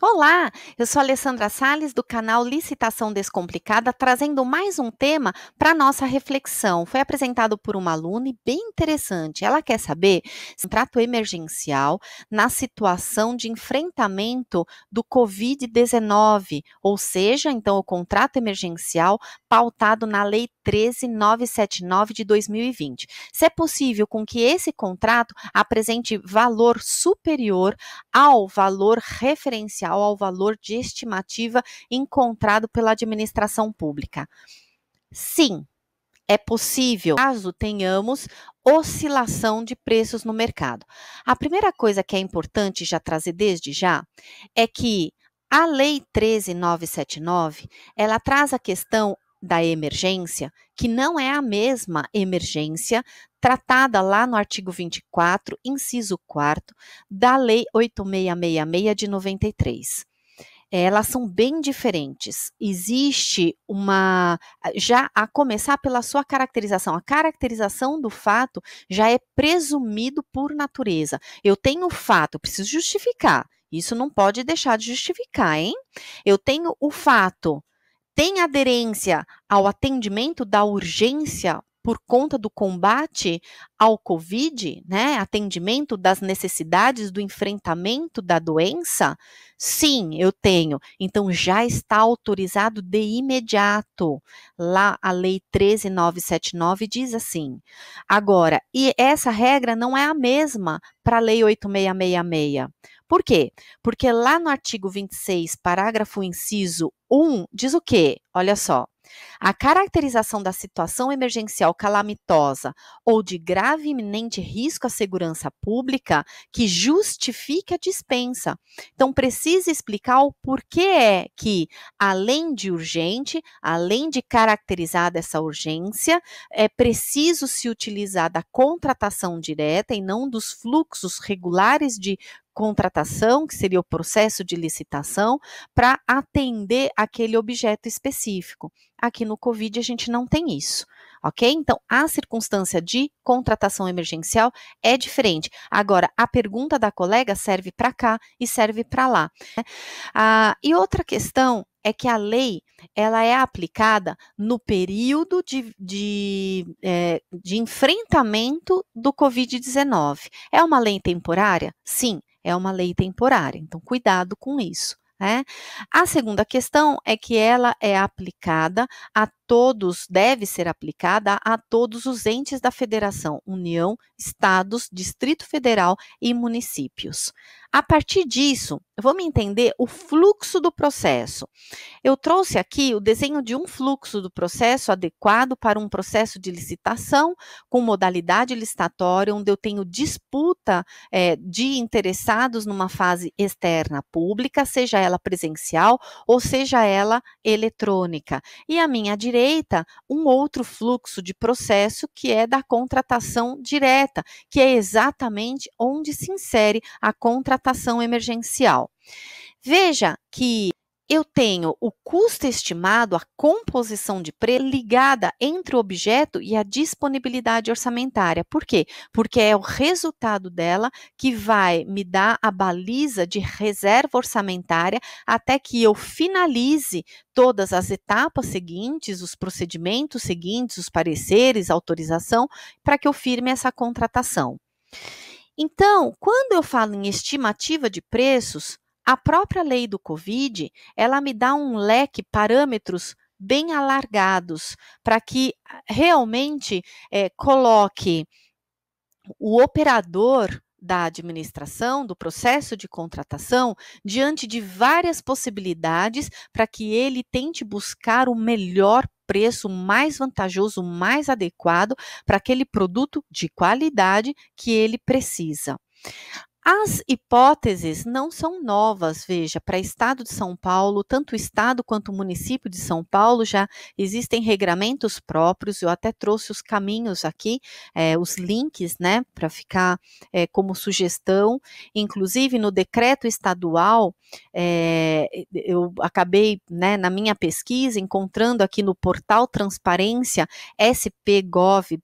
Olá, eu sou Alessandra Sales do canal Licitação Descomplicada, trazendo mais um tema para nossa reflexão. Foi apresentado por uma aluna e bem interessante. Ela quer saber se um trato emergencial na situação de enfrentamento do COVID-19, ou seja, então o contrato emergencial pautado na Lei 13979 de 2020. Se é possível com que esse contrato apresente valor superior ao valor referencial referencial ao valor de estimativa encontrado pela administração pública. Sim, é possível, caso tenhamos oscilação de preços no mercado. A primeira coisa que é importante já trazer desde já é que a Lei 13979, ela traz a questão da emergência, que não é a mesma emergência tratada lá no artigo 24, inciso 4 da Lei 8666 de 93. Elas são bem diferentes. Existe uma. Já a começar pela sua caracterização. A caracterização do fato já é presumido por natureza. Eu tenho o fato, preciso justificar. Isso não pode deixar de justificar, hein? Eu tenho o fato, tem aderência ao atendimento da urgência por conta do combate ao Covid, né? Atendimento das necessidades do enfrentamento da doença? Sim, eu tenho. Então já está autorizado de imediato. Lá a lei 13979 diz assim. Agora, e essa regra não é a mesma para a lei 8666. Por quê? Porque lá no artigo 26, parágrafo inciso 1, diz o quê? Olha só. A caracterização da situação emergencial calamitosa ou de grave e iminente risco à segurança pública que justifique a dispensa. Então, precisa explicar o porquê é que, além de urgente, além de caracterizar essa urgência, é preciso se utilizar da contratação direta e não dos fluxos regulares de contratação, que seria o processo de licitação, para atender aquele objeto específico. Aqui no Covid a gente não tem isso. Ok? Então, a circunstância de contratação emergencial é diferente. Agora, a pergunta da colega serve para cá e serve para lá. Né? Ah, e outra questão é que a lei ela é aplicada no período de, de, é, de enfrentamento do Covid-19. É uma lei temporária? Sim, é uma lei temporária, então cuidado com isso. Né? A segunda questão é que ela é aplicada a todos deve ser aplicada a todos os entes da federação, União, estados, Distrito Federal e municípios. A partir disso, vamos entender o fluxo do processo. Eu trouxe aqui o desenho de um fluxo do processo adequado para um processo de licitação com modalidade licitatória, onde eu tenho disputa é, de interessados numa fase externa pública, seja ela presencial ou seja ela eletrônica. E a minha direita direita um outro fluxo de processo que é da contratação direta, que é exatamente onde se insere a contratação emergencial. Veja que eu tenho o custo estimado, a composição de preço ligada entre o objeto e a disponibilidade orçamentária. Por quê? Porque é o resultado dela que vai me dar a baliza de reserva orçamentária até que eu finalize todas as etapas seguintes, os procedimentos seguintes, os pareceres, autorização, para que eu firme essa contratação. Então, quando eu falo em estimativa de preços, a própria lei do Covid, ela me dá um leque parâmetros bem alargados para que ah, realmente é, coloque o operador da administração, do processo de contratação, diante de várias possibilidades para que ele tente buscar o melhor preço, mais vantajoso, mais adequado para aquele produto de qualidade que ele precisa. As hipóteses não são novas, veja, para o Estado de São Paulo, tanto o Estado quanto o município de São Paulo já existem regramentos próprios, eu até trouxe os caminhos aqui, é, os links, né, para ficar é, como sugestão. Inclusive, no decreto estadual, é, eu acabei, né, na minha pesquisa, encontrando aqui no portal Transparência, spgovbr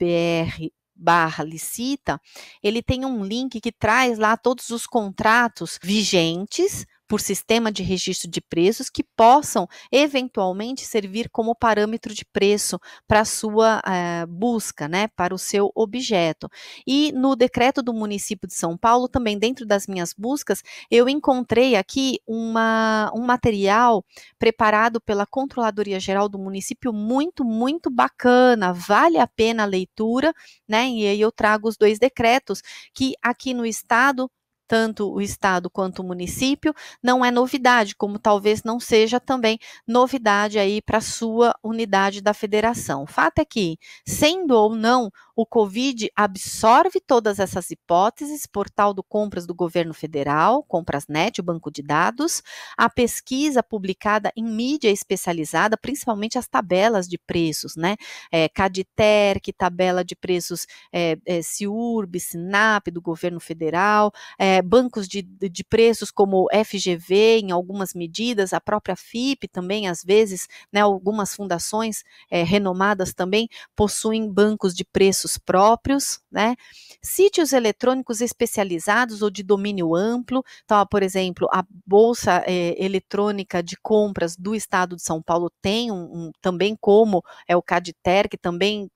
barra licita, ele tem um link que traz lá todos os contratos vigentes por sistema de registro de preços que possam eventualmente servir como parâmetro de preço para a sua uh, busca, né, para o seu objeto. E no decreto do município de São Paulo, também dentro das minhas buscas, eu encontrei aqui uma, um material preparado pela Controladoria Geral do município muito, muito bacana, vale a pena a leitura, né? E aí eu trago os dois decretos que aqui no estado tanto o estado quanto o município, não é novidade, como talvez não seja também novidade aí para sua unidade da federação. O fato é que, sendo ou não o Covid absorve todas essas hipóteses, portal do Compras do Governo Federal, Comprasnet, o banco de dados, a pesquisa publicada em mídia especializada, principalmente as tabelas de preços, né? É, Caditerc, tabela de preços é, é, Ciurb, Sinap, do Governo Federal, é, bancos de, de preços como FGV, em algumas medidas, a própria FIP também, às vezes, né, algumas fundações é, renomadas também possuem bancos de preços serviços próprios, né? Sítios eletrônicos especializados ou de domínio amplo, então, por exemplo, a Bolsa é, Eletrônica de Compras do Estado de São Paulo tem um, um também como é o Caditer, que também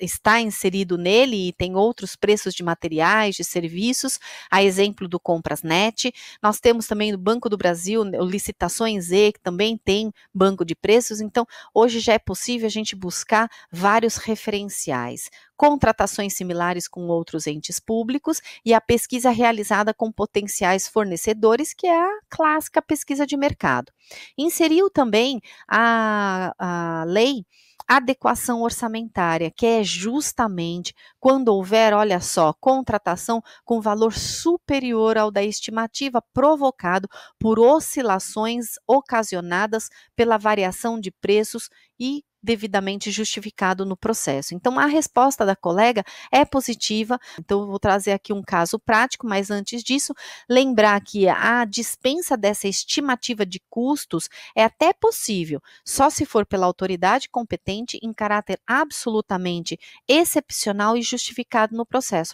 está inserido nele e tem outros preços de materiais, de serviços, a exemplo do Comprasnet. Nós temos também o Banco do Brasil né, licitações E, que também tem banco de preços. Então, hoje já é possível a gente buscar vários referenciais contratações similares com outros entes públicos e a pesquisa realizada com potenciais fornecedores, que é a clássica pesquisa de mercado. Inseriu também a, a lei adequação orçamentária, que é justamente quando houver, olha só, contratação com valor superior ao da estimativa provocado por oscilações ocasionadas pela variação de preços e devidamente justificado no processo. Então, a resposta da colega é positiva. Então, eu vou trazer aqui um caso prático, mas antes disso, lembrar que a dispensa dessa estimativa de custos é até possível, só se for pela autoridade competente em caráter absolutamente excepcional e justificado no processo.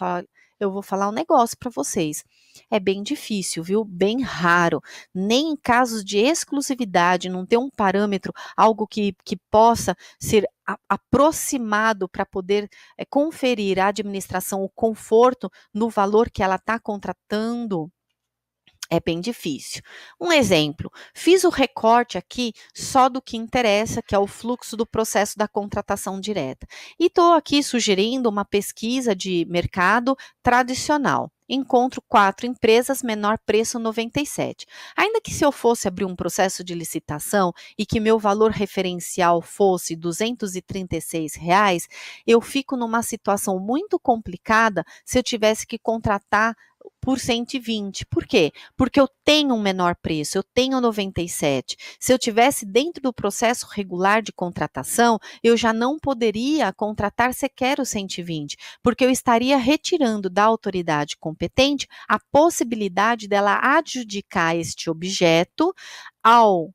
Eu vou falar um negócio para vocês é bem difícil, viu? Bem raro. Nem em casos de exclusividade, não ter um parâmetro, algo que, que possa ser a, aproximado para poder é, conferir à administração o conforto no valor que ela está contratando. É bem difícil. Um exemplo, fiz o recorte aqui só do que interessa, que é o fluxo do processo da contratação direta. E estou aqui sugerindo uma pesquisa de mercado tradicional. Encontro quatro empresas, menor preço 97. Ainda que se eu fosse abrir um processo de licitação e que meu valor referencial fosse R$ 236, reais, eu fico numa situação muito complicada se eu tivesse que contratar por 120. Por quê? Porque eu tenho um menor preço, eu tenho 97. Se eu tivesse dentro do processo regular de contratação, eu já não poderia contratar sequer o 120, porque eu estaria retirando da autoridade competente a possibilidade dela adjudicar este objeto ao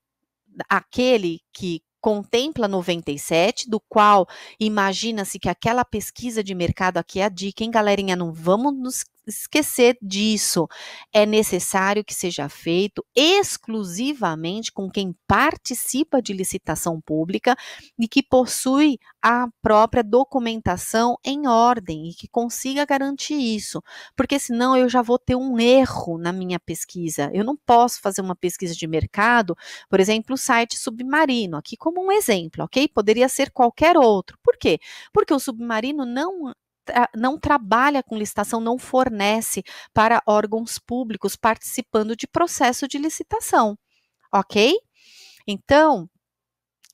aquele que contempla 97, do qual imagina-se que aquela pesquisa de mercado aqui é a dica, hein, galerinha? Não vamos nos esquecer disso. É necessário que seja feito exclusivamente com quem participa de licitação pública e que possui a própria documentação em ordem e que consiga garantir isso, porque senão eu já vou ter um erro na minha pesquisa. Eu não posso fazer uma pesquisa de mercado, por exemplo, o site submarino, aqui como um exemplo, ok? Poderia ser qualquer outro. Por quê? Porque o submarino não não trabalha com licitação, não fornece para órgãos públicos participando de processo de licitação, ok? Então,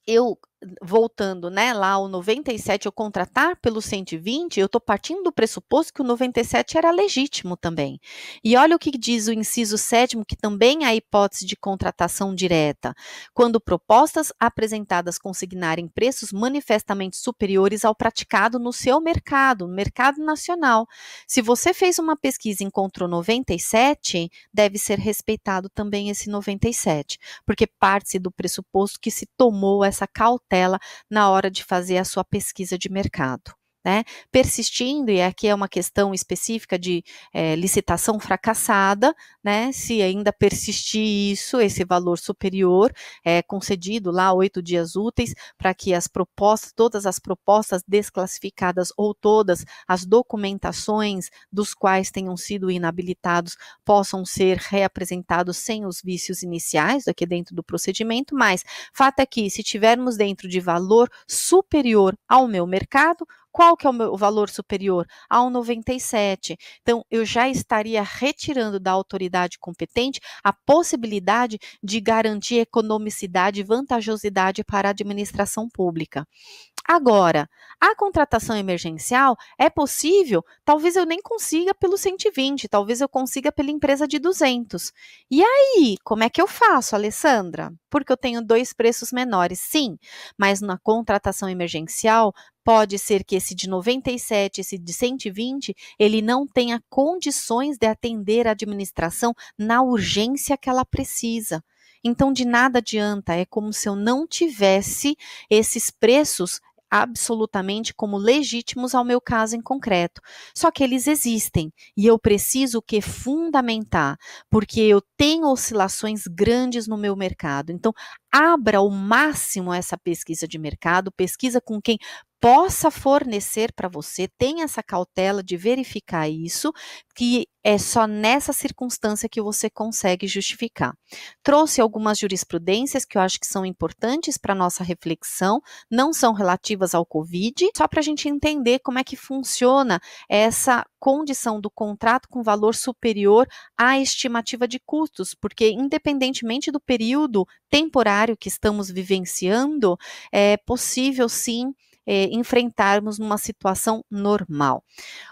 eu voltando, né, lá o 97, eu contratar pelo 120, eu estou partindo do pressuposto que o 97 era legítimo também. E olha o que diz o inciso 7 que também há é hipótese de contratação direta, quando propostas apresentadas consignarem preços manifestamente superiores ao praticado no seu mercado, no mercado nacional. Se você fez uma pesquisa e encontrou 97, deve ser respeitado também esse 97, porque parte-se do pressuposto que se tomou essa cautela tela na hora de fazer a sua pesquisa de mercado né? Persistindo, e aqui é uma questão específica de é, licitação fracassada, né? Se ainda persistir isso, esse valor superior é concedido lá oito dias úteis para que as propostas, todas as propostas desclassificadas ou todas as documentações dos quais tenham sido inabilitados possam ser reapresentados sem os vícios iniciais aqui dentro do procedimento, mas fato é que se tivermos dentro de valor superior ao meu mercado, qual que é o, meu, o valor superior? Ao 97. Então, eu já estaria retirando da autoridade competente a possibilidade de garantir economicidade e vantajosidade para a administração pública. Agora, a contratação emergencial é possível, talvez eu nem consiga pelo 120, talvez eu consiga pela empresa de 200. E aí, como é que eu faço, Alessandra? Porque eu tenho dois preços menores, sim, mas na contratação emergencial, Pode ser que esse de 97, esse de 120, ele não tenha condições de atender a administração na urgência que ela precisa. Então, de nada adianta, é como se eu não tivesse esses preços absolutamente como legítimos ao meu caso em concreto. Só que eles existem e eu preciso que fundamentar, porque eu tenho oscilações grandes no meu mercado. Então, abra ao máximo essa pesquisa de mercado, pesquisa com quem possa fornecer para você, tenha essa cautela de verificar isso, que é só nessa circunstância que você consegue justificar. Trouxe algumas jurisprudências que eu acho que são importantes para nossa reflexão, não são relativas ao Covid, só para a gente entender como é que funciona essa condição do contrato com valor superior à estimativa de custos, porque independentemente do período temporário que estamos vivenciando, é possível sim é, enfrentarmos numa situação normal.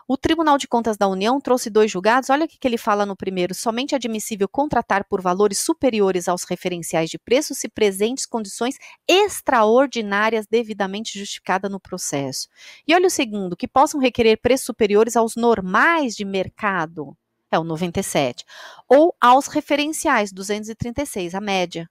O Tribunal de Contas da União trouxe dois julgados. Olha o que ele fala no primeiro: somente é admissível contratar por valores superiores aos referenciais de preço se presentes condições extraordinárias devidamente justificadas no processo. E olha o segundo: que possam requerer preços superiores aos normais de mercado é o 97, ou aos referenciais 236, a média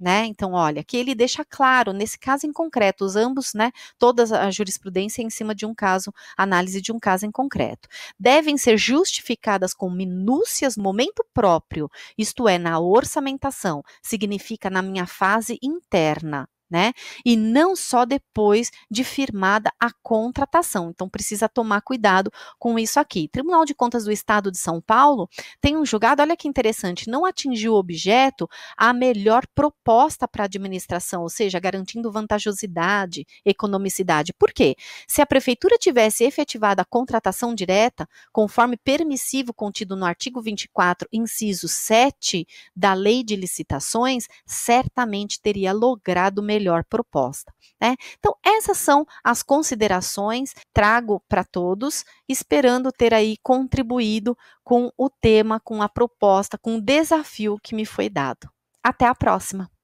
né? Então, olha, que ele deixa claro, nesse caso em concreto, os ambos, né? Toda a jurisprudência é em cima de um caso, análise de um caso em concreto. Devem ser justificadas com minúcias momento próprio, isto é, na orçamentação, significa na minha fase interna, né? E não só depois de firmada a contratação. Então precisa tomar cuidado com isso aqui. Tribunal de Contas do Estado de São Paulo tem um julgado, olha que interessante, não atingiu o objeto a melhor proposta para a administração, ou seja, garantindo vantajosidade, economicidade. Por quê? Se a prefeitura tivesse efetivado a contratação direta, conforme permissivo contido no artigo 24, inciso 7 da Lei de Licitações, certamente teria logrado melhor melhor proposta. Né? Então, essas são as considerações, trago para todos, esperando ter aí contribuído com o tema, com a proposta, com o desafio que me foi dado. Até a próxima!